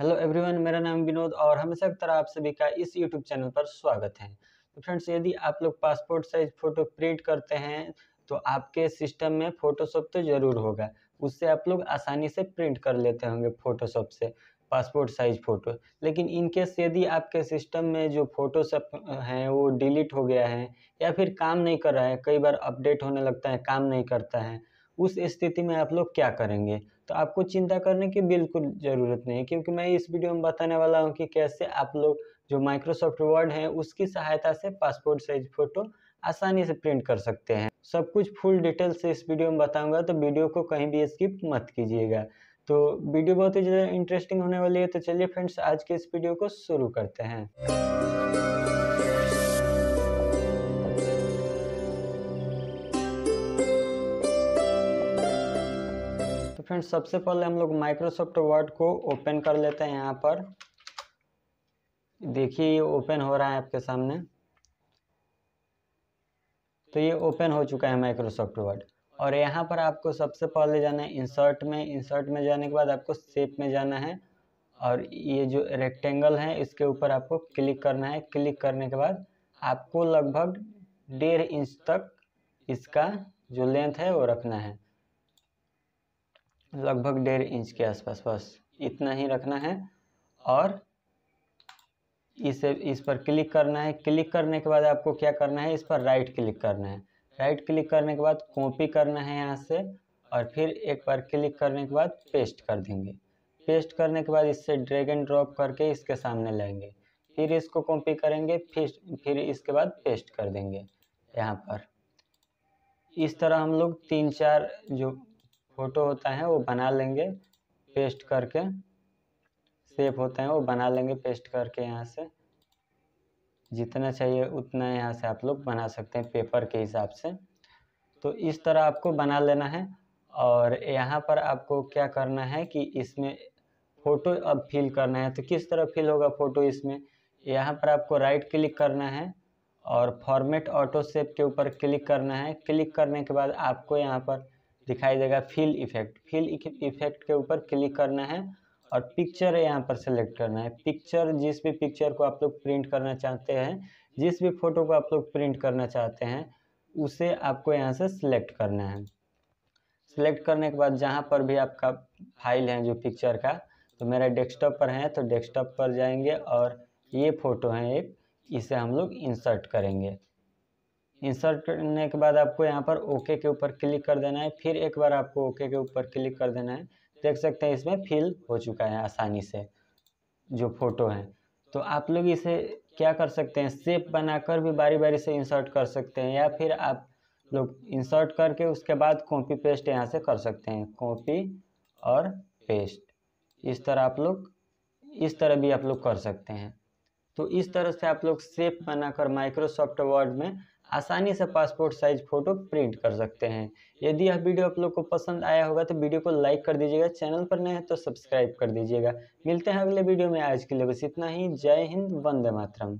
hello everyone मेरा नाम विनोद और हमेशा की तरह आप सभी का इस यूट्यूब चैनल पर स्वागत है तो फ्रेंड्स यदि आप लोग पासपोर्ट साइज फ़ोटो प्रिंट करते हैं तो आपके सिस्टम में फ़ोटोशॉप तो ज़रूर होगा उससे आप लोग आसानी से प्रिंट कर लेते होंगे फ़ोटोशॉप से पासपोर्ट साइज फ़ोटो लेकिन इनकेस यदि आपके सिस्टम में जो फ़ोटोशॉप हैं वो डिलीट हो गया है या फिर काम नहीं कर रहा है कई बार अपडेट होने लगता है काम नहीं करता है उस स्थिति में आप लोग क्या करेंगे तो आपको चिंता करने की बिल्कुल ज़रूरत नहीं है क्योंकि मैं इस वीडियो में बताने वाला हूँ कि कैसे आप लोग जो माइक्रोसॉफ्ट वर्ड है उसकी सहायता से पासपोर्ट साइज फ़ोटो आसानी से प्रिंट कर सकते हैं सब कुछ फुल डिटेल से इस वीडियो में बताऊंगा तो वीडियो को कहीं भी स्किप मत कीजिएगा तो वीडियो बहुत ही ज़्यादा इंटरेस्टिंग होने वाली है तो चलिए फ्रेंड्स आज के इस वीडियो को शुरू करते हैं फ्रेंड्स सबसे पहले हम लोग माइक्रोसॉफ्ट वर्ड को ओपन कर लेते हैं यहाँ पर देखिए ये ओपन हो रहा है आपके सामने तो ये ओपन हो चुका है माइक्रोसॉफ्ट वर्ड और यहाँ पर आपको सबसे पहले जाना है इंसर्ट में इंसर्ट में जाने के बाद आपको सेप में जाना है और ये जो रेक्टेंगल है इसके ऊपर आपको क्लिक करना है क्लिक करने के बाद आपको लगभग डेढ़ इंच तक इसका जो लेंथ है वो रखना है लगभग डेढ़ इंच के आसपास बस इतना ही रखना है और इसे इस पर क्लिक करना है क्लिक करने के बाद आपको क्या करना है इस पर राइट क्लिक करना है राइट क्लिक करने के बाद कॉपी करना है यहाँ से और फिर एक बार क्लिक करने के बाद पेस्ट कर देंगे पेस्ट करने के बाद इससे ड्रैग एंड ड्रॉप करके इसके सामने लाएंगे फिर इसको कॉपी करेंगे फिर फिर इसके बाद पेस्ट कर देंगे यहाँ पर इस तरह हम लोग तीन चार जो फ़ोटो होता है वो बना लेंगे पेस्ट करके सेफ होते हैं वो बना लेंगे पेस्ट करके यहाँ से जितना चाहिए उतना यहाँ से आप लोग बना सकते हैं पेपर के हिसाब से तो इस तरह आपको बना लेना है और यहाँ पर आपको क्या करना है कि इसमें फ़ोटो अब फिल करना है तो किस तरह फिल होगा फ़ोटो इसमें यहाँ पर आपको राइट क्लिक करना है और फॉर्मेट ऑटो सेप के ऊपर क्लिक करना है क्लिक करने के बाद आपको यहाँ पर दिखाई देगा फिल इफेक्ट फिल इफेक्ट के ऊपर क्लिक करना है और पिक्चर यहाँ पर सेलेक्ट करना है पिक्चर जिस भी पिक्चर को आप लोग प्रिंट करना चाहते हैं जिस भी फोटो को आप लोग प्रिंट करना चाहते हैं उसे आपको यहाँ से सिलेक्ट करना है सिलेक्ट करने के बाद जहाँ पर भी आपका फाइल है जो पिक्चर का तो मेरा डेस्कटॉप पर है तो डेस्कटॉप पर जाएंगे और ये फ़ोटो हैं एक इसे हम लोग इंसर्ट करेंगे इंसर्ट करने के बाद आपको यहाँ पर ओके के ऊपर क्लिक कर देना है फिर एक बार आपको ओके के ऊपर क्लिक कर देना है देख सकते हैं इसमें फिल हो चुका है आसानी से जो फ़ोटो है तो आप लोग इसे क्या कर सकते हैं सेप बनाकर भी बारी बारी से इंसर्ट कर सकते हैं या फिर आप लोग इंसर्ट करके उसके बाद कॉपी पेस्ट यहाँ से कर सकते हैं कॉपी और पेस्ट इस तरह आप लोग इस तरह भी आप लोग कर सकते हैं तो इस तरह से आप लोग सेफ बनाकर माइक्रोसॉफ्ट वर्ड में आसानी से पासपोर्ट साइज फ़ोटो प्रिंट कर सकते हैं यदि यह वीडियो आप लोग को पसंद आया होगा तो वीडियो को लाइक कर दीजिएगा चैनल पर नए हैं तो सब्सक्राइब कर दीजिएगा मिलते हैं अगले वीडियो में आज के लिए बस इतना ही जय हिंद वंदे मातरम